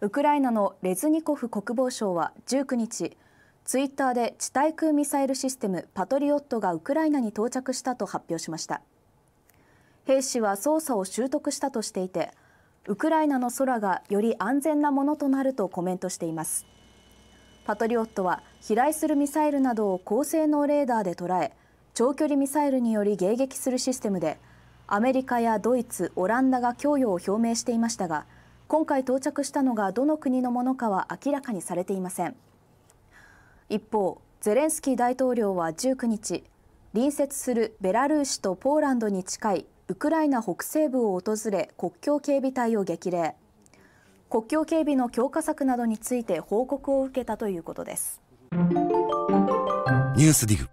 ウクライナのレズニコフ国防相は19日ツイッターで地対空ミサイルシステムパトリオットがウクライナに到着したと発表しました兵士は操作を習得したとしていてウクライナの空がより安全なものとなるとコメントしていますパトリオットは飛来するミサイルなどを高性能レーダーで捉え長距離ミサイルにより迎撃するシステムでアメリカやドイツ、オランダが供与を表明していましたが今回到着したのがどの国のものかは明らかにされていません一方ゼレンスキー大統領は19日隣接するベラルーシとポーランドに近いウクライナ北西部を訪れ国境警備隊を激励国境警備の強化策などについて報告を受けたということです。ニュースディグ